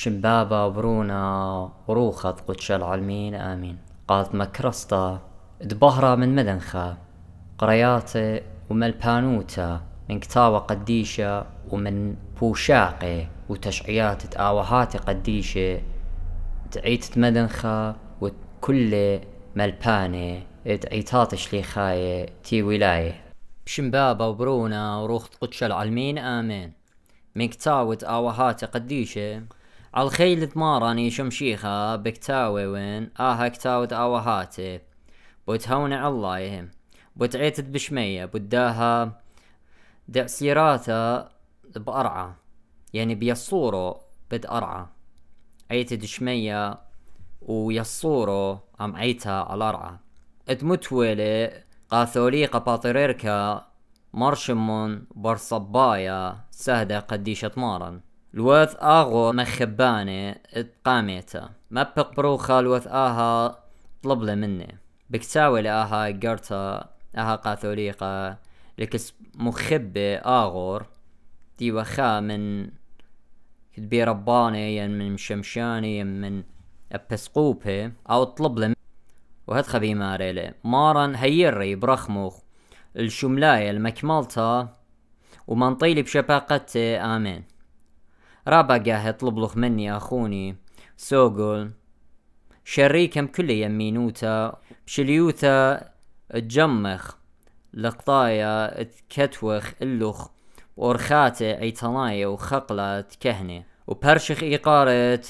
شمبابة برونا وروخة قدش العلمين آمين قالت مكرستا دبهرة من مدنخة قرياتي ومن من كتاوة قديشة ومن بوشاقي وتشعيات تآوهاتي قديشة تعيت مدنخة وكل ملباني تعيتات شليخاية تي ولاية بشمبابة وبرونة وروخت قدش العلمين آمين من كتاوة آوهاتي قديشة عالخيل دماراني شمشيخة بكتاوي وين آها كتاوت آوهاتي هاتي بوتهون الله يهم بوتعيت بشمية بوداها دعسيراتا سيراتا بأرعى يعني بيصورو بد أرعى عيت دشمية ويصورو عم عيتها على أرعى اتمتولي قاثوليقة باطريركا مرشمون برصبايا سهدة قديشة مارن الوث اغو مخباني اتقاميتا ما بقبروخا الوث اها طلب له مني بكتاوي لآها قرتا اها قاثوليقا لكس مخبة اغور دي وخا من كتبي رباني ين من مشمشاني ين من ابسقوبي او طلب له وهد خبي ماريلي مارن هيري برخموخ الشملاية المكملتا ومنطيلي بشباقتي آمين رابا قاه يطلب لخ مني أخوني سوغول شريكم كل يمينوتا بشليوتا تجمخ لقطايا تكتوخ اللخ وأرخاتي عيتنايا وخقلة تكهني وبرشخ إيقارة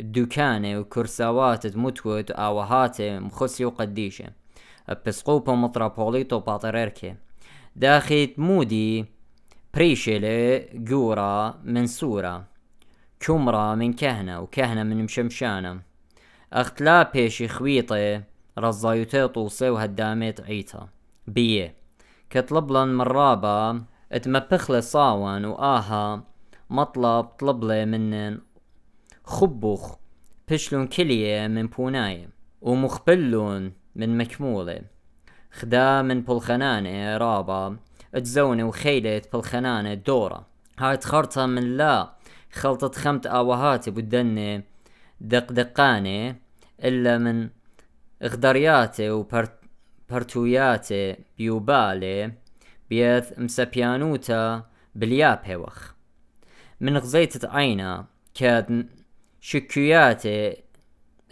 الدكانة وكرساوات متوت آوهاتي مخسي وقديشة بسقوبة مطرابوليتو باطريركي داخل مودي بريشلة جورا منصورة كمرة من كهنة وكهنة من مشمشانة اخت لا بيشي خويطة رزايوتي طوسي وهداميت عيتا بيه كطلبلن من رابا اتمبخلي صاون وآها مطلب طلبلي منن خبوخ بشلون كلية من بوناي ومخبلون من مكمولي خدا من بلخنانة رابا اتزوني وخيلة بلخنانة دورة هاي تخرطة من لا خلطة خمت آوهاتي بدني دق دقاني إلا من غدرياتي وبرتوياتي بيوبالي بيث مسبيانوتا باليابهوخ من غزيتة عينا كاد شكوياتي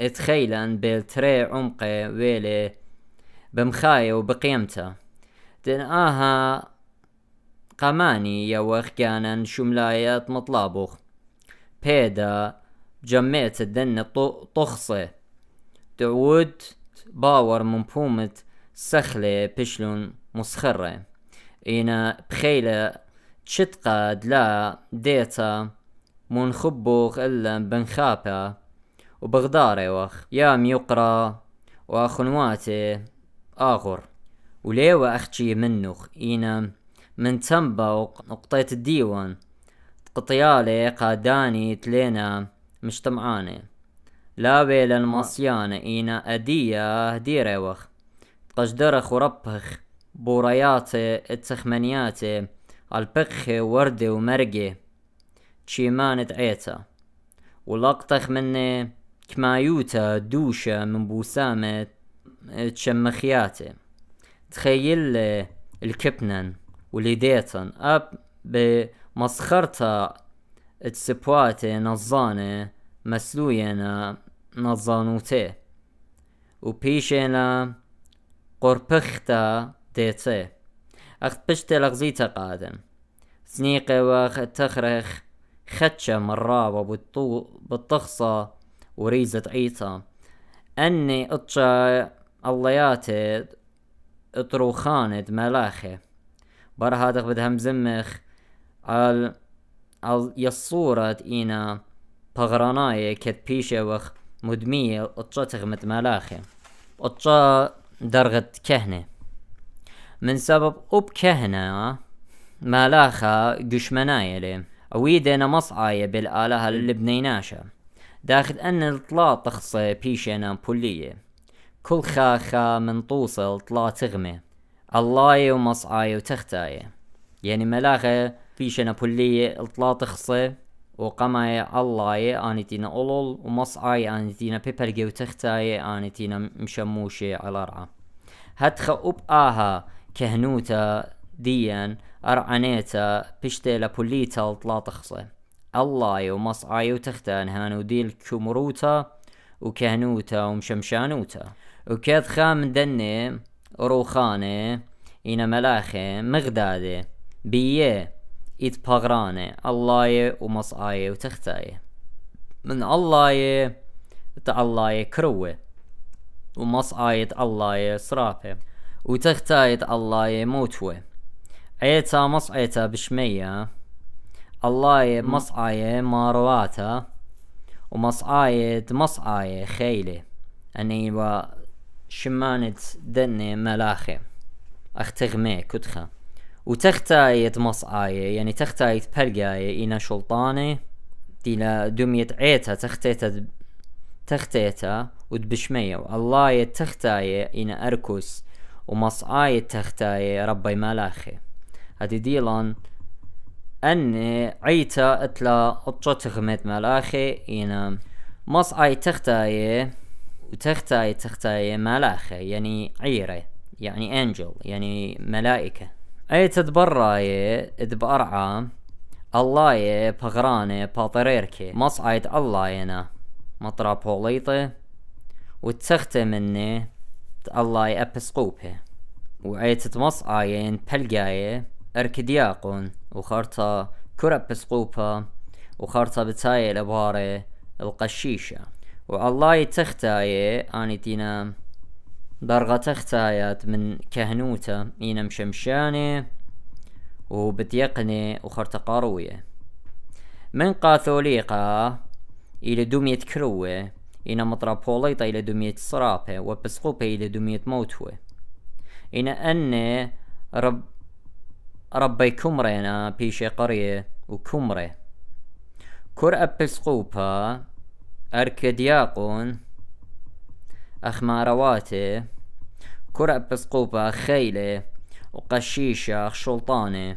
اتخيلا بالتري عمقي ويلي بمخاية دن آها قماني يا وخ كانن شملايات مطلابوخ بيدا جمعت الدن طخصة تعود باور من بومة سخلة بشلون مسخرة إنا بخيلة تشتقد دلا ديتا منخبوخ إلا بنخابة وبغداري وخ يام يقرا وأخنواتي آغر وليوا أختي منوخ إنا من تنبا وقطيت الديوان بطيالة قاداني تلينا مجتمعانة لاوي المصيانة إينا أدية هديرة وخ قجدرة خربخ بورياتي التخمنياتي البخي وردي ومرقي تشيمان دعيتا ولقطخ مني كمايوتا دوشة من بوسامة تشمخياتي تخيل الكبنن وليديتن أب ب مسخرتها تسبواتي نظانة مسلوينا نظانوتي بيشينا قربختا ديتي اخت بشتي لغزيتا قادم سنيقي واخ تخرخ خدشة مرابة بالطو بالطخصة وريزة عيطة أني اتشا اللياتي اتروخاند ملاخي برا هادغ بدهم زمخ al يصورة إنا بغرناية كت بيشة وخ مدمية otchatich تغمت ملاخي otcha درغت كهنة من سبب أب كهنة ملاخة مالاخا لي أويدنا مصعاية بالآلهة اللبنيناشة داخل أن طلا تخصي بيشنا بولية كل خاخة من طوصة طلا تغمي الله ومصعاية وتختاية يعني ملاخة Fişe Napolliye ıltlatı xısı o qamaya Allaye anitine olol u mas'aye anitine pepelge u textaye anitine mşamuşe alar'a. Hatxa up aha kehnuta diyen ar'aneta pişte lapullita ıltlatı xısı. Allaye u mas'aye u textan hanu dil kumuruta u kehnuta u mşamşanuta. U kedxa mdenne روخانه إنا ملاخه مغداده بيه إيد باغرانة اللاية ومصآية وتختاية من اللاية تعلاية كروة ومصآية اللاية صرافة وتختاية اللاية موتوة عيتا مصعيتا بشمية اللاية مصعاية مارواتا ومصعاية مصعاية خيلة أني شمانت دني ملاخي أختغمي كتخة وتختايت آية يعني تختاية بلقاية إنا شلطانة دينا دميت عيتها تختيتها تختيتها ودبشمية والله تختاية إنا ومص آية تختاية ربي مالاخي هدي ديلان أني عيتا أتلا أطشت مالاخي ملاخي إنا آية تختاية وتختاية تختاية مالاخي يعني عيرة يعني أنجل يعني ملائكة اي تدبراي الله يا بغراني باطريركي مصعد اللاينا مطرا بوليطي وتسختي مني يا ابسقوبي وعيت تمصعاين بلقاي اركدياقون وخرطة كرة بسقوبة وخرطة بتاي الاباري القشيشة وعلاي تختاي اني تينا برغة تختايات من كهنوتة إينم مشمشاني وبتيقني وخرتقة تقاروية من قاثوليقة إلى دمية كروة إنا مطرابوليطة إلى دمية صرابة وبسقوبة إلى دمية موتوة إنا أن رب ربي كمرينا بيشي قرية وكمري كر أبسقوبة أركدياقون أخمارواتي كرة بسقوبة خيلة وقشيشة شلطانة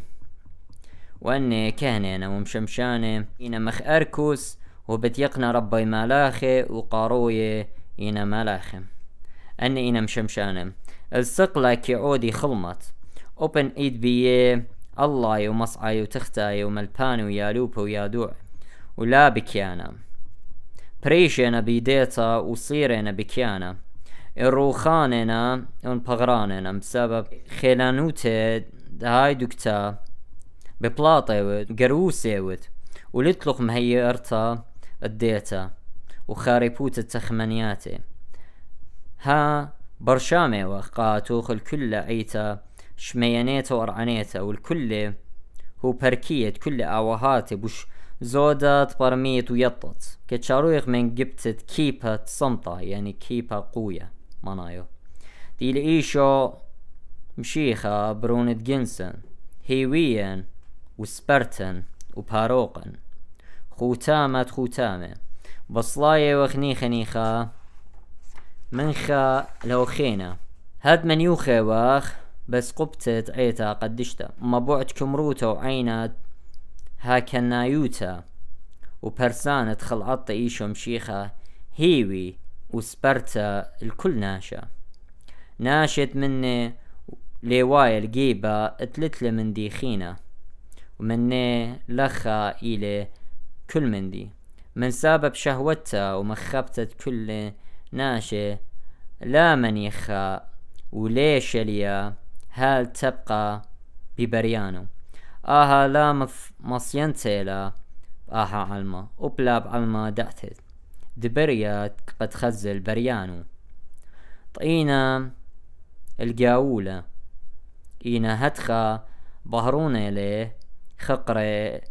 وأني كهنة ومشمشانة إنا مخ أركوس وبتيقنا ربي ملاخي وقاروية إنا ملاخم أني إنا مشمشانة السقلة كعودي خلمت أوبن إيد بيه الله ومصعي وتختاي وملبان ويا لوب ويا دوع ولا بكيانا بريشينا بيديتا وصيرنا بكيانا الروخاننا ونبغراننا بسبب خلانوتا هاي دكتا ببلاطة قروسة ولتلق مهيئرتا الديتا وخاربوت التخمنياتي ها برشامي وقاتوخ الكل ايتا شميانيتا وارعانيتا والكل هو بركية كل اوهاتي بوش زودت برميت ويطت كتشاروخ من جبتت كيبا تصمطة يعني كيبا قوية منايو دي لإيشو مشيخة برونت جنسن هيويا وسبرتن وباروقن خوتامة خوتامة بصلاية وخني خنيخة منخة لو خينة هاد من يوخي واخ بس قبتت عيتا قدشتا ما بعد كمروتا وعينات برسان ادخل خلعت إيشو مشيخة هيوي سبرتا الكل ناشا ناشت مني لوايا القيبة اتلتلي من ديخينا ومني لخا إلي كل مندي من سبب شهوتها ومخبتة كل ناشي لا منيخا وليش ليا هل تبقى ببريانو آها aha la تيلا اها علما أبلاب علما دعتت دبريا قد خزل بريانو طينا القاولة إينا هتخا بهرونة لي خقرة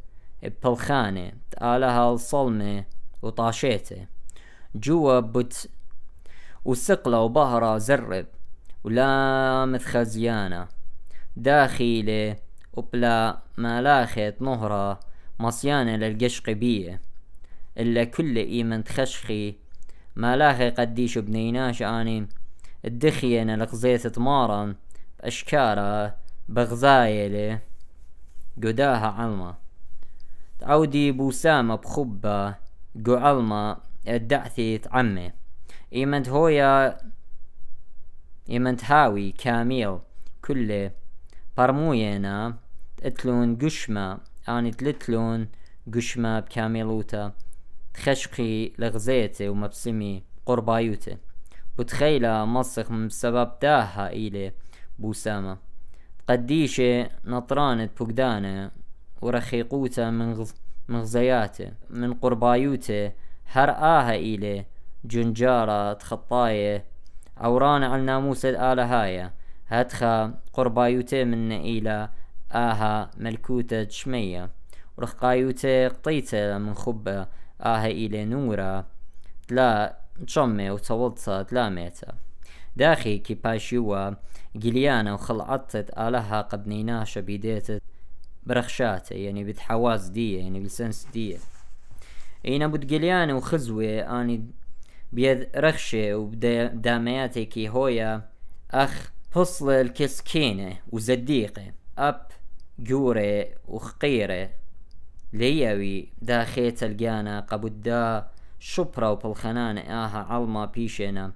ببلخانة تقالها الصلمة وطاشيته جوا بت وسقلة وبهرة زرب ولا مثخزيانة داخلة وبلا مالاخت نهرة مصيانة بيه إلا كل إيمن تخشخي مالاخي قديش بنيناش آني الدخينة لقزيت تمارن بأشكارة بغزايلة قداها علمة تعودي بوسامة بخبة قو علمة الدعثي تعمي إيمن هويا إيمن هاوي كاميل كله برموينا اتلون قشما اني تلتلون قشما بكاميلوتا تخشقي لغزيتي ومبسمي قربايوتي بتخيلة مصخ من سبب داها إلي بوسامة قديشة نطرانة بقدانة ورخيقوتا من غز من قربايوتي من قربايوته إلي جنجارة تخطاية عوران على ناموس الآلهاية هاية هتخا من إلى آها ملكوتة جمية ورخ قايوتة قطيتة من خبة آها إلى نورة تلا جمي وتولطة ميتة داخي كي باشيوة قليانة وخلعطت آلها قد نيناشة بيديتة برخشاتة يعني بتحواز دية يعني بالسنس دية اينا بود قليانة وخزوة اني بيد رخشة وبداماتي كي هويا اخ بصل الكسكينة وزديقة اب گورێ و ليوي لێەوی القانا تەلگیانە قەبوددا شوپرا و پڵخەنانە آها علما بيشينا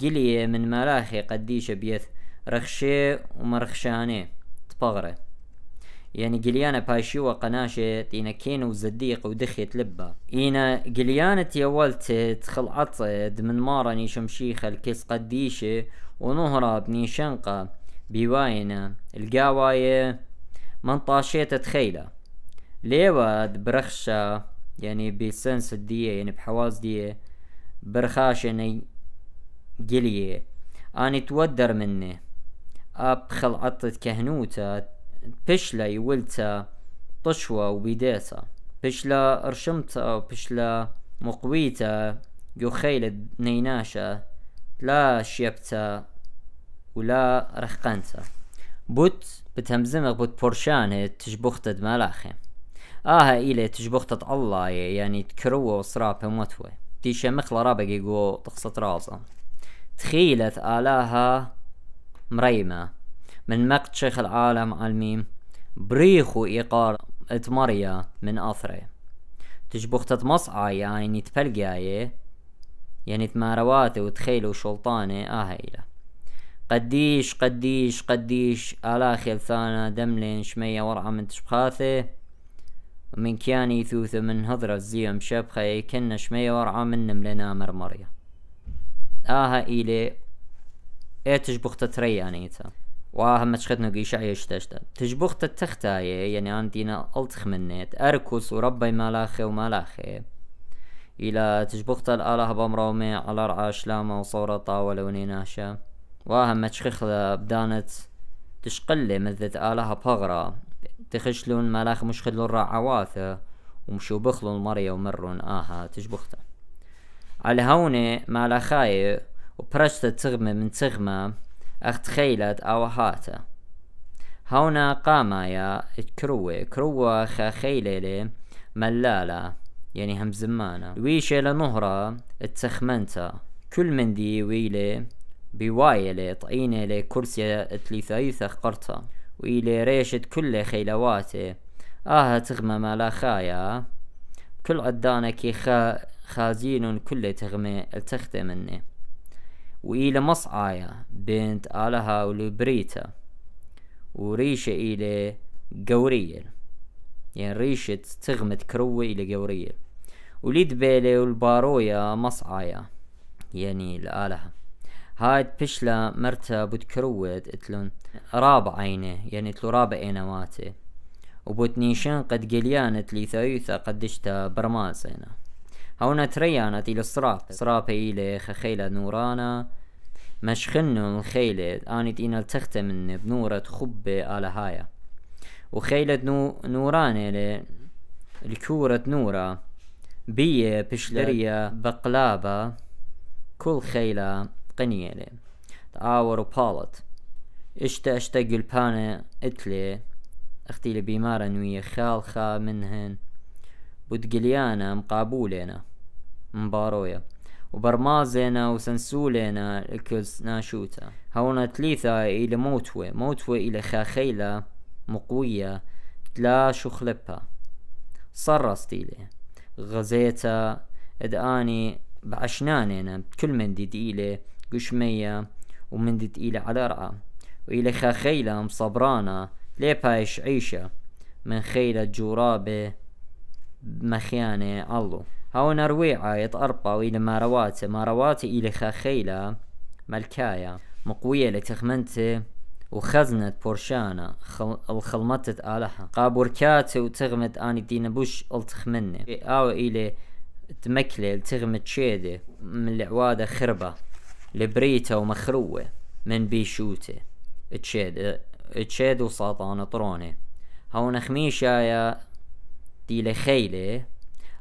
قلية من مراخي قديش بيث رخشي و تبغري يعني یعنی گلیانە پاشیوە تينا كين و ودخيت و دخێت لبە ئینە گلیانت یەوەلتێت خڵعەتێت من ماڕەنی شمشی خەلکس قەدیشێ ونهراب نیشەنقە بيواينا القاواية من طاشيت تخيله ليواد برخشة يعني بسنس دي يعني بحواس دي برخاش يعني قلية اني تودر مني اب خلعطة كهنوتا بشلا يولتا طشوة وبيداتا بشلا رشمتا وبشلا مقويتا يخيل نيناشا لا شيبتا ولا رخقنتا بوت بتمزمغ بوت برشانه تشبخت مالاخي آها إلي تشبخت الله يعني تكروه وصراب موتوه تيشا مخلا رابق يقو تقصة رازة تخيلت آلاها مريمة من مقت شيخ العالم الميم بريخو إيقار اتمريا من أثري تشبخت مصعى يعني تبلقايه يعني تمارواتي وتخيلوا شلطاني آها إله قديش قديش قديش آلاخي بثانا دملين شمية ورعة من تشبخاثة ومن كياني ثوثة من هضرة زيم شبخة يكن شمية ورعة من نملنا مرمرية آها إيلي إيه تشبخ تتريانيتا وآها ما تشخدنا قيش عيش تشتا تشبخ تتختاية يعني أنا دينا ألتخ منيت أركوس وربي مالاخي ومالاخي إلى تشبخت الآله بمرومي على رعاش لاما وصورة طاولة ونيناشا ما مشخخلة بدانت تشقلة مذت آلها بغرة تخشلون ملاخ مشخلون راع عواثة ومشو بخلون مريا ومرون آها تشبخت على هوني مالاخاي وبرشت تغمة من تغمة اختخيلت خيلت اوهاتا هونا قاما يا كروة كروة خخيلة ملالة يعني هم زمانة ويشة لنهرة اتخمنتا كل من دي ويلي بواي لي طئين لي كرسي تليثايث قرطة وإلي ريشت كل خيلواتي آه تغمى مالا خايا كل عدانا كي خا خازين كل تغمي التخت مني وإلى مصعايا بنت آلها ولبريتا وريشة إلى قوريل يعني ريشة تغمت كروة إلى قوريل وليد بيلي والبارويا مصعايا يعني الآلهة هاي بشلا مرتا بد كروت اتلون راب عينه يعني اتلو رابع عينه ماتي وبوت نيشان قد قليانت لي ثايوثا قدشتا برماز هنا هونا تريانت الى صراط صراط الى خخيلة نورانا مشخنو الخيلة اني تينا التخت من بنورة خبة على هايا وخيلة نو نورانا الكورة نورا بية بشلرية بقلابة كل خيلة قنيلة تآور وبالت اشتا اشتا قلبانة اتلي اختي لي بيمارة نوية خالخة منهن بودقليانا مقابولينا مبارويا وبرمازينا وسنسولينا الكلس ناشوتا هون تليثا إلى موتوة موتوة إلى خاخيلة مقوية تلا صرا ستيلي غزيتا اداني بعشنانينا بكل من دي ديلي قشمية ومندي إلى على رقة وإلخا خيلة مصبرانة بايش عيشة من خيلة جورابة مخيانة الله هون رويعة يتقربة وإلى مارواتة مارواتة إلى خيلة ملكاية مقوية لتخمنتي وخزنت بورشانة خل... الخلمتت آلها قابوركات وتغمت آني دينا بوش التخمني إيه، آو إلي تمكلي التغمت شيدي من العوادة خربة لبريته ومخروة من بيشوته تشاد تشاد وساطان طرونة هون خميشة يا دي لخيلة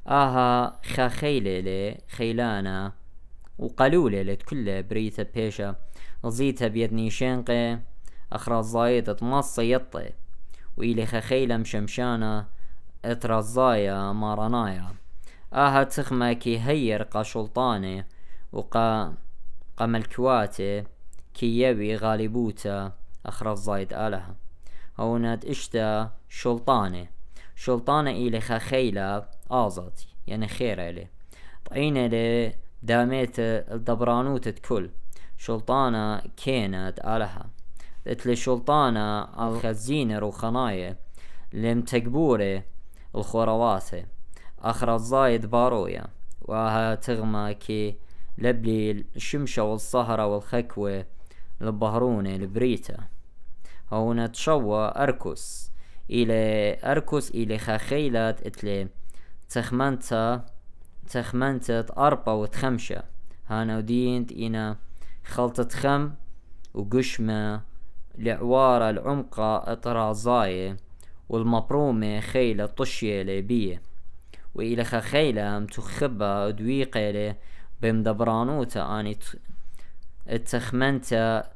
آها خا خيلة خيلانا وقلولة كلها بريتا بيشا زيتها بيدني نيشانقة أخرى الزايدة تمص يطي وإلي مشمشانا مشمشانة الزايا مارانايا آها تخمكي هير قا شلطانة وقا قملكواتي كيبي غالبوتا أخرز زايد آلها هونات إشتا شلطانة شلطانة إلي خخيلة آزاتي يعني خير إلي طعين إلي داميت الدبرانوت كل شلطانة كينت آلها اتلي شلطانة الخزينة روخناية تكبوري الخرواتي أخرز زايد بارويا وها تغمى كي لبلي الشمشة والصهرة والخكوة البهرونة البريتا هون تشوى أركس إلى أركس إلى خخيلت إتلي تخمنتا تخمنتت أربا وتخمشة هانا ودينت إنا خلطة خم وقشمة لعوارة العمقة اطرازاية والمبرومة خيلة طشية لبية وإلى خخيلة متخبة ودويقة بمدبرانوتا اني تخمنتا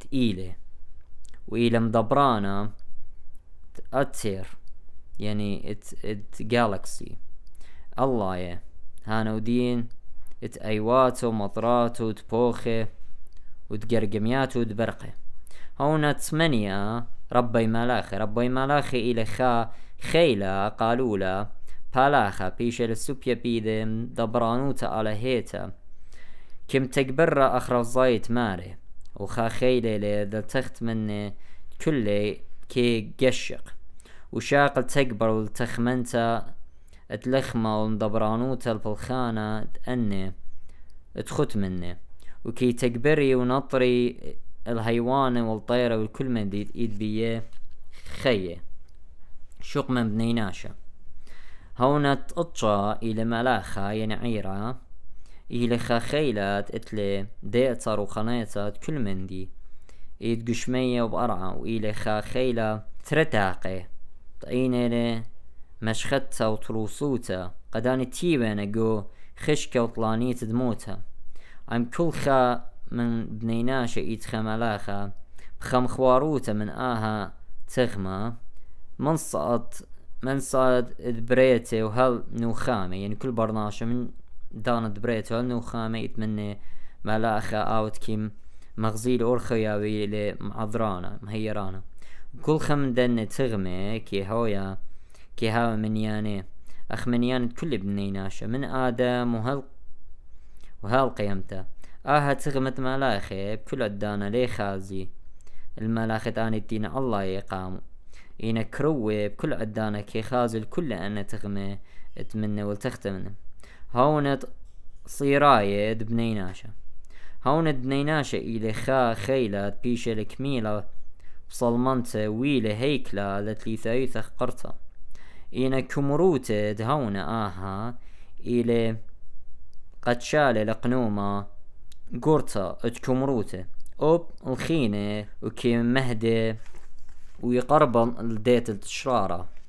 تقيلة وإلى مدبرانا تأثر يعني ات ات جالكسي الله يا هانا ودين ات ايواتو مطراتو تبوخي وتقرقمياتو تبرقي هون تمنيا ربي ملاخي ربي ملاخي إلى خا خيلة قالولا بالاخا بيشل السوبيا بيدم دبرانوتا على هيتا كم تكبر اخر زيت ماري وخا خيلي ذا تخت مني كلي كي قشق وشاقل تكبر والتخمنتا اتلخما ومدبرانوتا البلخانة تأني اتخوت مني وكي تكبري ونطري الهيوانة والطيرة والكل من ديت ايد بيه خيه شق من بنيناشه هون تقطشا إلى ملاخا ينعيرا إلى خاخيلات إتلي ديتر وقنيتت كل من دي إيد قشمية وبقرعة وإلى خاخيلة ترتاقي طقينة لي مشختها وطروسوتا قداني تيبنا جو خشكة وطلانيت دموتا عم كل خا من بنيناشا إيد ملاخا بخم خواروتا من آها تغمى سقط من صاد دبريتي وهل نوخامي يعني كل برناشة من دان دبريتي وهل نوخامي يتمنى ملاخة اوت كيم مغزيل اور خياوي لمعذرانا مهيرانا كل خم دن تغمي كي هويا كي هاو منياني اخ منيان كل بنيناشة من ادم وهل وهل قيمته آها تغمت ملاخي بكل الدانا لي خازي الملاخة تاني الدين الله يقامو ينكروه بكل عدانك خازل كل انا تغمى تمنى ولتختمنه هونت صيراية دبنيناشا هون دنيناشا إلى خا خيلة بيشة الكميلة بصلمنتا ويلة هيكلة لتليثاي قرطة إينا كمروتا دهون آها إلى قد لقنومة قرطة اتكمروتا أوب الخينة وكي مهدي ويقربن الديت الشرارة